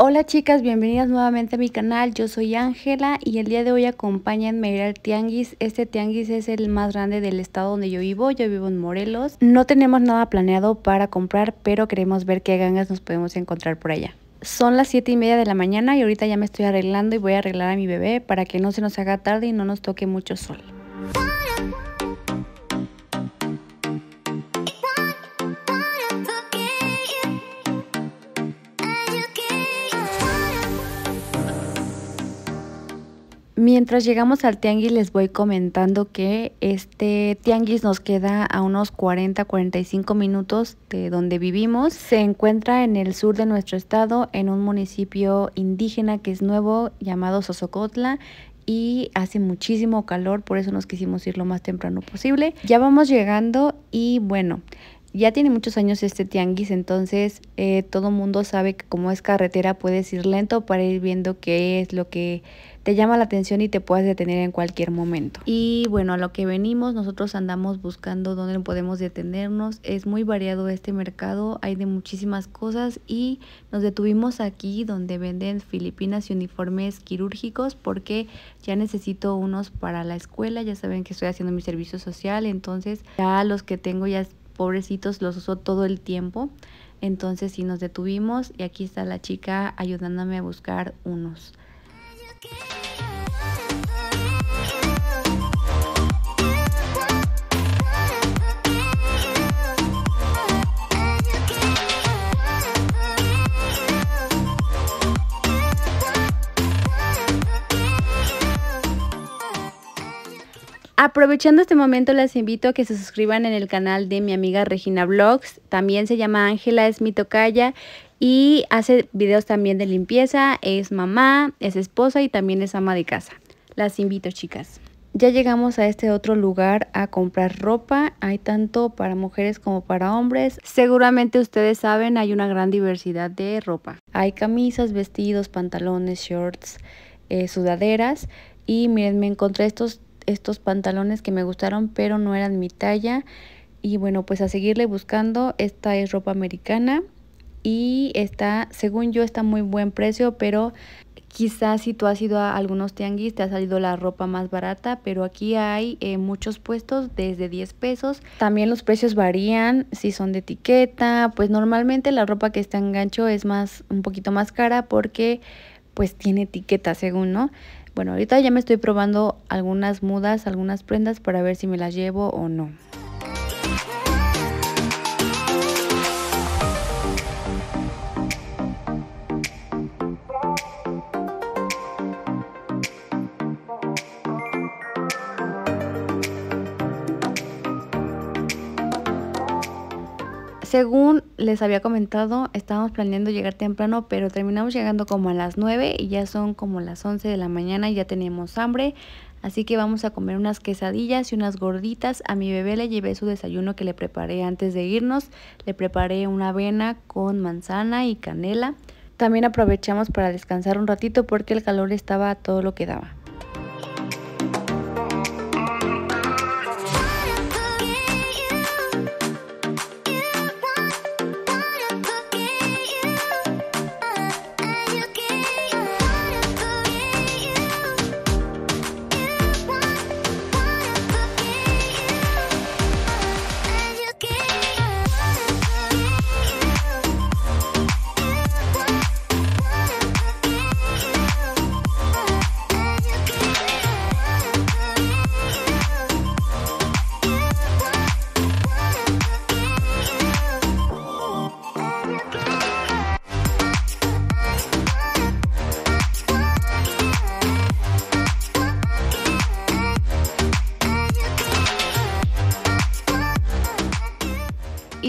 Hola chicas, bienvenidas nuevamente a mi canal, yo soy Ángela y el día de hoy acompáñenme a ir al tianguis. Este tianguis es el más grande del estado donde yo vivo, yo vivo en Morelos. No tenemos nada planeado para comprar, pero queremos ver qué gangas nos podemos encontrar por allá. Son las 7 y media de la mañana y ahorita ya me estoy arreglando y voy a arreglar a mi bebé para que no se nos haga tarde y no nos toque mucho sol. Mientras llegamos al tianguis les voy comentando que este tianguis nos queda a unos 40-45 minutos de donde vivimos. Se encuentra en el sur de nuestro estado, en un municipio indígena que es nuevo llamado Sosocotla y hace muchísimo calor, por eso nos quisimos ir lo más temprano posible. Ya vamos llegando y bueno, ya tiene muchos años este tianguis, entonces eh, todo mundo sabe que como es carretera puedes ir lento para ir viendo qué es lo que te llama la atención y te puedes detener en cualquier momento. Y bueno, a lo que venimos, nosotros andamos buscando dónde podemos detenernos. Es muy variado este mercado, hay de muchísimas cosas y nos detuvimos aquí donde venden filipinas y uniformes quirúrgicos porque ya necesito unos para la escuela, ya saben que estoy haciendo mi servicio social, entonces ya los que tengo ya pobrecitos los uso todo el tiempo. Entonces sí nos detuvimos y aquí está la chica ayudándome a buscar unos. Aprovechando este momento les invito a que se suscriban en el canal de mi amiga Regina Vlogs, también se llama Ángela, es mi tocaya y hace videos también de limpieza, es mamá, es esposa y también es ama de casa. Las invito chicas. Ya llegamos a este otro lugar a comprar ropa. Hay tanto para mujeres como para hombres. Seguramente ustedes saben, hay una gran diversidad de ropa. Hay camisas, vestidos, pantalones, shorts, eh, sudaderas. Y miren, me encontré estos, estos pantalones que me gustaron, pero no eran mi talla. Y bueno, pues a seguirle buscando. Esta es ropa americana y está, según yo, está muy buen precio, pero quizás si tú has ido a algunos tianguis te ha salido la ropa más barata, pero aquí hay eh, muchos puestos desde 10 pesos. También los precios varían, si son de etiqueta, pues normalmente la ropa que está en gancho es más, un poquito más cara porque pues tiene etiqueta según, ¿no? Bueno, ahorita ya me estoy probando algunas mudas, algunas prendas para ver si me las llevo o no. Según les había comentado, estábamos planeando llegar temprano, pero terminamos llegando como a las 9 y ya son como las 11 de la mañana y ya tenemos hambre. Así que vamos a comer unas quesadillas y unas gorditas. A mi bebé le llevé su desayuno que le preparé antes de irnos. Le preparé una avena con manzana y canela. También aprovechamos para descansar un ratito porque el calor estaba a todo lo que daba.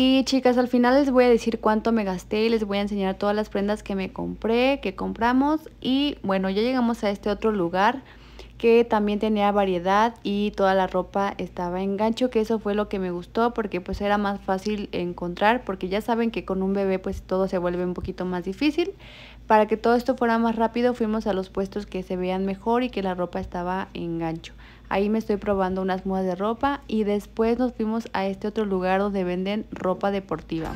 Y chicas, al final les voy a decir cuánto me gasté y les voy a enseñar todas las prendas que me compré, que compramos. Y bueno, ya llegamos a este otro lugar que también tenía variedad y toda la ropa estaba en gancho, que eso fue lo que me gustó porque pues era más fácil encontrar, porque ya saben que con un bebé pues todo se vuelve un poquito más difícil. Para que todo esto fuera más rápido fuimos a los puestos que se vean mejor y que la ropa estaba en gancho. Ahí me estoy probando unas mudas de ropa y después nos fuimos a este otro lugar donde venden ropa deportiva.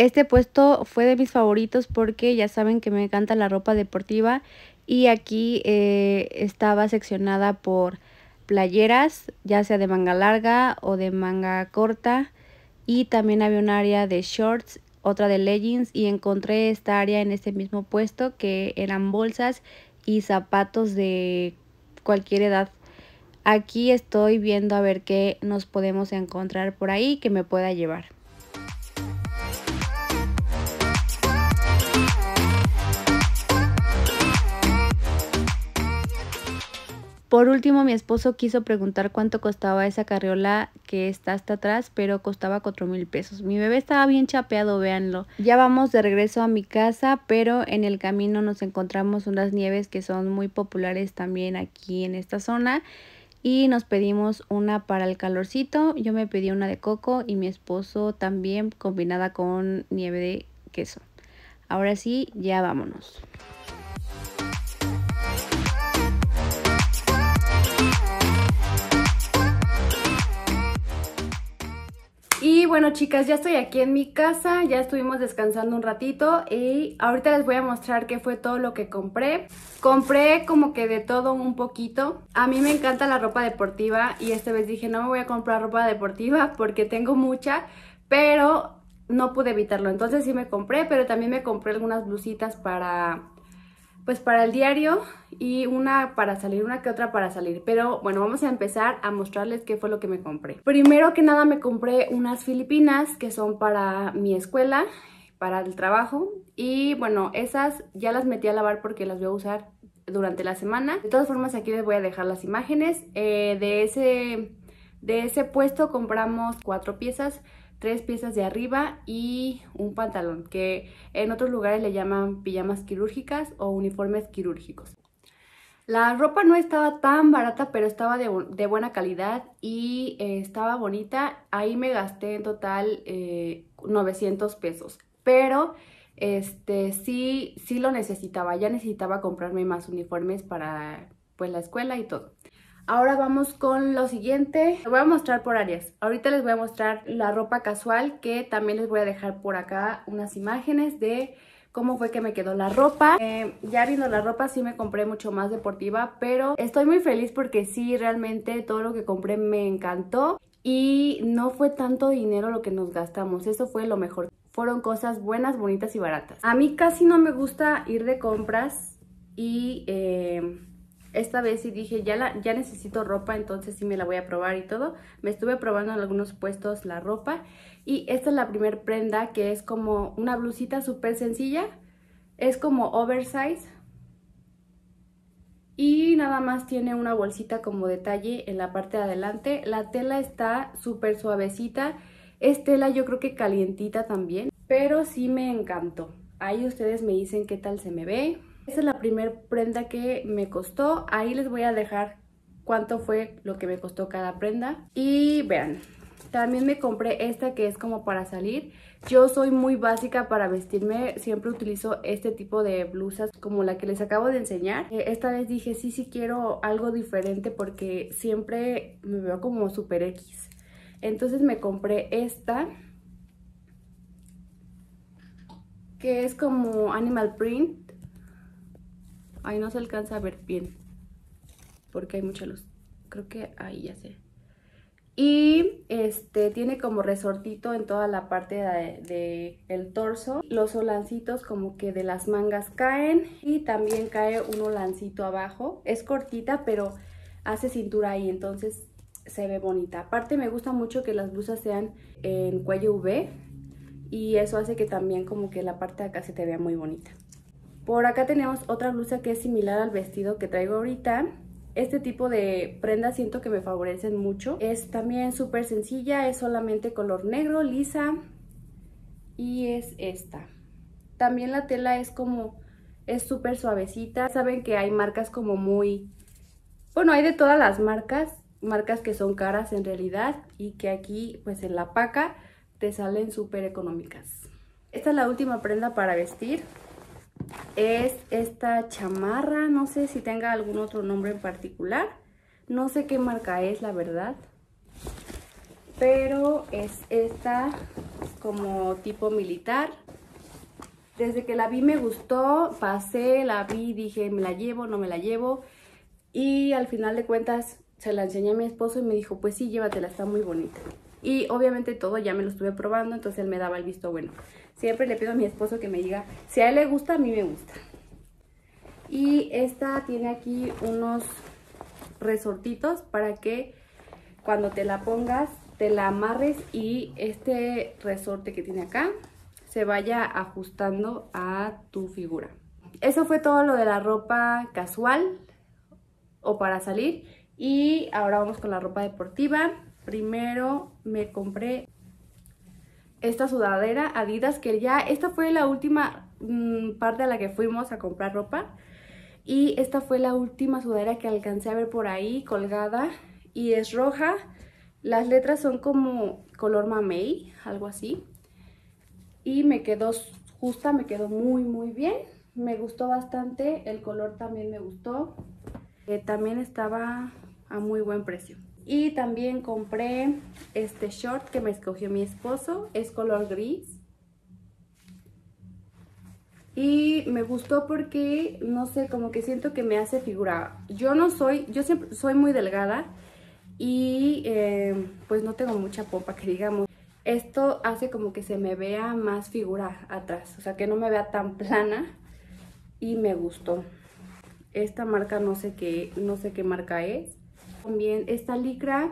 Este puesto fue de mis favoritos porque ya saben que me encanta la ropa deportiva y aquí eh, estaba seccionada por playeras, ya sea de manga larga o de manga corta y también había un área de shorts, otra de leggings y encontré esta área en este mismo puesto que eran bolsas y zapatos de cualquier edad. Aquí estoy viendo a ver qué nos podemos encontrar por ahí que me pueda llevar. Por último, mi esposo quiso preguntar cuánto costaba esa carriola que está hasta atrás, pero costaba 4 mil pesos. Mi bebé estaba bien chapeado, véanlo. Ya vamos de regreso a mi casa, pero en el camino nos encontramos unas nieves que son muy populares también aquí en esta zona. Y nos pedimos una para el calorcito. Yo me pedí una de coco y mi esposo también combinada con nieve de queso. Ahora sí, ya vámonos. Y bueno chicas, ya estoy aquí en mi casa, ya estuvimos descansando un ratito y ahorita les voy a mostrar qué fue todo lo que compré. Compré como que de todo un poquito. A mí me encanta la ropa deportiva y esta vez dije no me voy a comprar ropa deportiva porque tengo mucha, pero no pude evitarlo. Entonces sí me compré, pero también me compré algunas blusitas para pues para el diario y una para salir, una que otra para salir. Pero bueno, vamos a empezar a mostrarles qué fue lo que me compré. Primero que nada me compré unas filipinas que son para mi escuela, para el trabajo. Y bueno, esas ya las metí a lavar porque las voy a usar durante la semana. De todas formas aquí les voy a dejar las imágenes. Eh, de, ese, de ese puesto compramos cuatro piezas tres piezas de arriba y un pantalón, que en otros lugares le llaman pijamas quirúrgicas o uniformes quirúrgicos. La ropa no estaba tan barata, pero estaba de, buena calidad y eh, estaba bonita. Ahí me gasté en total 900 eh, pesos, pero este sí, sí lo necesitaba. Ya necesitaba comprarme más uniformes para pues, la escuela y todo. Ahora vamos con lo siguiente. Les voy a mostrar por áreas. Ahorita les voy a mostrar la ropa casual que también les voy a dejar por acá unas imágenes de cómo fue que me quedó la ropa. Eh, ya viendo la ropa sí me compré mucho más deportiva, pero estoy muy feliz porque sí, realmente todo lo que compré me encantó. Y no fue tanto dinero lo que nos gastamos, eso fue lo mejor. Fueron cosas buenas, bonitas y baratas. A mí casi no me gusta ir de compras y... Eh, esta vez sí dije, ya, ya necesito ropa, entonces sí me la voy a probar y todo. Me estuve probando en algunos puestos la ropa. Y esta es la primera prenda que es como una blusita súper sencilla. Es como oversize. Y nada más tiene una bolsita como detalle en la parte de adelante. La tela está súper suavecita. Es tela yo creo que calientita también, pero sí me encantó. Ahí ustedes me dicen qué tal se me ve, esa es la primera prenda que me costó. Ahí les voy a dejar cuánto fue lo que me costó cada prenda. Y vean, también me compré esta que es como para salir. Yo soy muy básica para vestirme, siempre utilizo este tipo de blusas como la que les acabo de enseñar. Eh, esta vez dije sí, sí quiero algo diferente porque siempre me veo como super X. Entonces me compré esta que es como animal print Ahí no se alcanza a ver bien. Porque hay mucha luz. Creo que ahí ya sé. Y este tiene como resortito en toda la parte del de, el torso. Los holancitos como que de las mangas caen. Y también cae un holancito abajo. Es cortita, pero hace cintura ahí. Entonces se ve bonita. Aparte me gusta mucho que las blusas sean en cuello V. Y eso hace que también como que la parte de acá se te vea muy bonita. Por acá tenemos otra blusa que es similar al vestido que traigo ahorita. Este tipo de prendas siento que me favorecen mucho. Es también súper sencilla, es solamente color negro, lisa. Y es esta. También la tela es como, es súper suavecita. Saben que hay marcas como muy, bueno, hay de todas las marcas. Marcas que son caras en realidad y que aquí pues en la paca te salen súper económicas. Esta es la última prenda para vestir es esta chamarra, no sé si tenga algún otro nombre en particular, no sé qué marca es la verdad, pero es esta como tipo militar. Desde que la vi me gustó, pasé, la vi, dije me la llevo, no me la llevo y al final de cuentas se la enseñé a mi esposo y me dijo pues sí, llévatela, está muy bonita. Y obviamente todo ya me lo estuve probando, entonces él me daba el visto bueno. Siempre le pido a mi esposo que me diga, si a él le gusta, a mí me gusta. Y esta tiene aquí unos resortitos para que cuando te la pongas, te la amarres y este resorte que tiene acá se vaya ajustando a tu figura. Eso fue todo lo de la ropa casual o para salir. Y ahora vamos con la ropa deportiva. Primero me compré esta sudadera Adidas, que ya esta fue la última mm, parte a la que fuimos a comprar ropa. Y esta fue la última sudadera que alcancé a ver por ahí colgada y es roja. Las letras son como color mamey, algo así. Y me quedó justa, me quedó muy muy bien. Me gustó bastante, el color también me gustó. Eh, también estaba a muy buen precio. Y también compré este short que me escogió mi esposo, es color gris. Y me gustó porque, no sé, como que siento que me hace figura. Yo no soy, yo siempre soy muy delgada y eh, pues no tengo mucha pompa que digamos. Esto hace como que se me vea más figura atrás, o sea que no me vea tan plana y me gustó. Esta marca no sé qué, no sé qué marca es, también esta licra,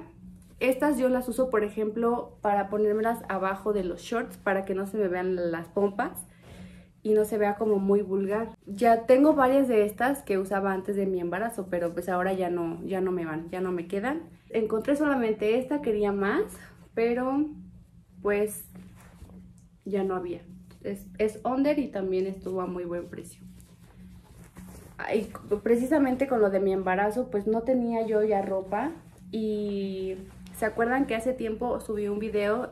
estas yo las uso por ejemplo para ponérmelas abajo de los shorts para que no se me vean las pompas y no se vea como muy vulgar. Ya tengo varias de estas que usaba antes de mi embarazo, pero pues ahora ya no, ya no me van, ya no me quedan. Encontré solamente esta, quería más, pero pues ya no había. Es, es under y también estuvo a muy buen precio precisamente con lo de mi embarazo, pues no tenía yo ya ropa y se acuerdan que hace tiempo subí un video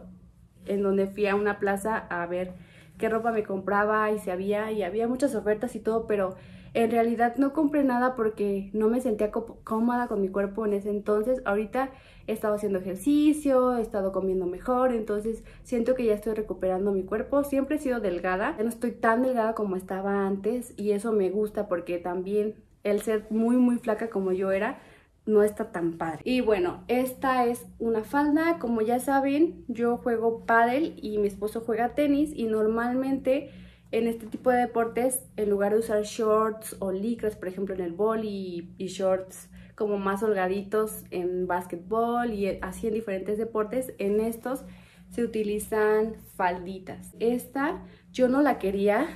en donde fui a una plaza a ver qué ropa me compraba y si había y había muchas ofertas y todo, pero en realidad no compré nada porque no me sentía cómoda con mi cuerpo en ese entonces. Ahorita he estado haciendo ejercicio, he estado comiendo mejor, entonces siento que ya estoy recuperando mi cuerpo. Siempre he sido delgada, ya no estoy tan delgada como estaba antes y eso me gusta porque también el ser muy muy flaca como yo era no está tan padre. Y bueno, esta es una falda. Como ya saben, yo juego pádel y mi esposo juega tenis y normalmente en este tipo de deportes, en lugar de usar shorts o licras, por ejemplo en el boli y, shorts como más holgaditos en básquetbol y así en diferentes deportes, en estos se utilizan falditas. Esta yo no la quería,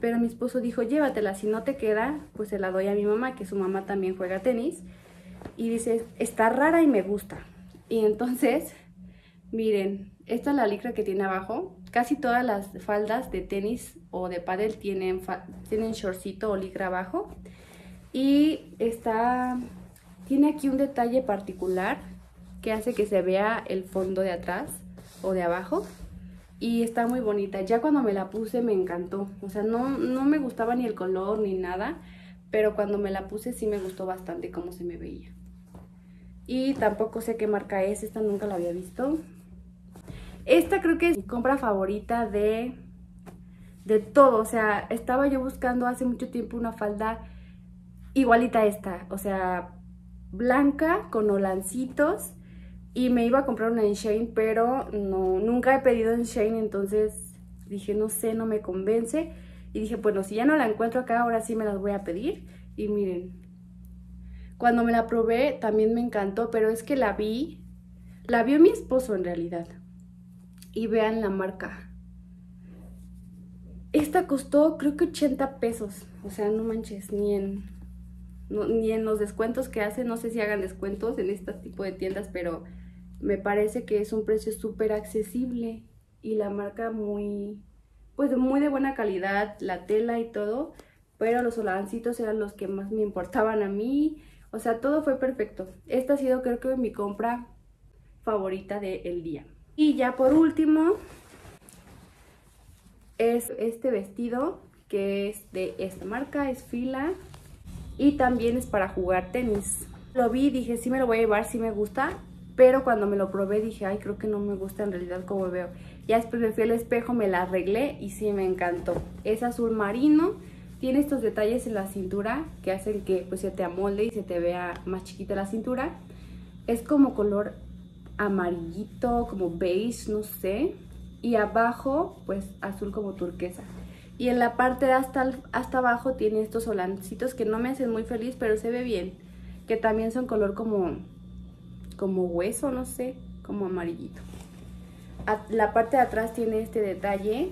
pero mi esposo dijo, llévatela, si no te queda, pues se la doy a mi mamá, que su mamá también juega tenis. Y dice, está rara y me gusta. Y entonces, miren, esta es la licra que tiene abajo, Casi todas las faldas de tenis o de pádel tienen, tienen shortcito o ligra abajo. Y está, tiene aquí un detalle particular que hace que se vea el fondo de atrás o de abajo. Y está muy bonita. Ya cuando me la puse me encantó. O sea, no, no me gustaba ni el color ni nada. Pero cuando me la puse sí me gustó bastante cómo se me veía. Y tampoco sé qué marca es. Esta nunca la había visto. Esta creo que es mi compra favorita de, de todo. O sea, estaba yo buscando hace mucho tiempo una falda igualita a esta. O sea, blanca con olancitos, Y me iba a comprar una en Shane, pero no, nunca he pedido en Shane, entonces dije, no sé, no me convence. Y dije, bueno, si ya no la encuentro acá, ahora sí me las voy a pedir. Y miren, cuando me la probé también me encantó, pero es que la vi, la vio mi esposo en realidad y vean la marca. Esta costó creo que 80 pesos, o sea, no manches, ni en, ni en los descuentos que hacen, no sé si hagan descuentos en este tipo de tiendas, pero me parece que es un precio súper accesible y la marca muy, pues muy de buena calidad, la tela y todo, pero los solancitos eran los que más me importaban a mí, o sea, todo fue perfecto. Esta ha sido creo que mi compra favorita del día. Y ya por último, es este vestido que es de esta marca, es fila y también es para jugar tenis. Lo vi, dije, sí me lo voy a llevar, sí me gusta, pero cuando me lo probé dije, ay, creo que no me gusta en realidad como veo. Ya después me fui al espejo, me la arreglé y sí me encantó. Es azul marino, tiene estos detalles en la cintura que hacen que pues, se te amolde y se te vea más chiquita la cintura. Es como color amarillito, como beige, no sé. Y abajo, pues azul como turquesa. Y en la parte hasta, hasta abajo tiene estos holancitos que no me hacen muy feliz, pero se ve bien. Que también son color como, como hueso, no sé, como amarillito. la parte de atrás tiene este detalle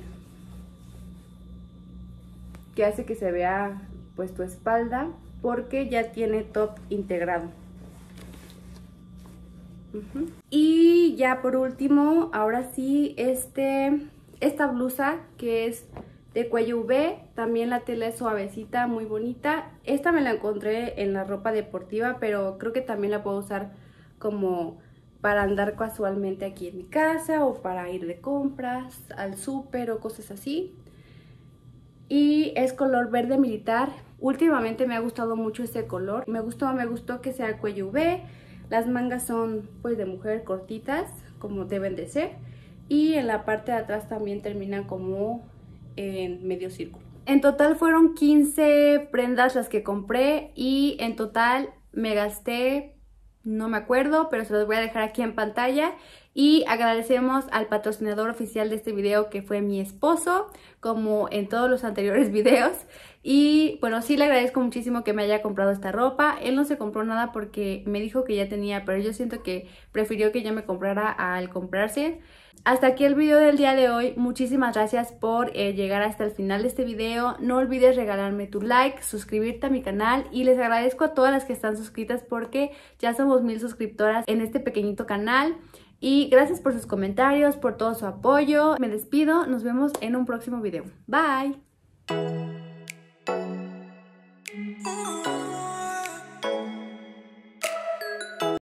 que hace que se vea pues tu espalda porque ya tiene top integrado. Y ya por último, ahora sí, este, esta blusa que es de cuello V, también la tela es suavecita, muy bonita. Esta me la encontré en la ropa deportiva, pero creo que también la puedo usar como para andar casualmente aquí en mi casa o para ir de compras, al súper o cosas así. Y es color verde militar. Últimamente me ha gustado mucho este color. Me gustó, me gustó que sea cuello V las mangas son pues de mujer cortitas, como deben de ser. Y en la parte de atrás también terminan como en medio círculo. En total fueron 15 prendas las que compré y en total me gasté, no me acuerdo, pero se los voy a dejar aquí en pantalla. Y agradecemos al patrocinador oficial de este video que fue mi esposo, como en todos los anteriores videos. Y bueno, sí le agradezco muchísimo que me haya comprado esta ropa. Él no se compró nada porque me dijo que ya tenía, pero yo siento que prefirió que ya me comprara al comprarse. Hasta aquí el video del día de hoy. Muchísimas gracias por eh, llegar hasta el final de este video. No olvides regalarme tu like, suscribirte a mi canal y les agradezco a todas las que están suscritas porque ya somos mil suscriptoras en este pequeñito canal. Y gracias por sus comentarios, por todo su apoyo. Me despido, nos vemos en un próximo video. Bye.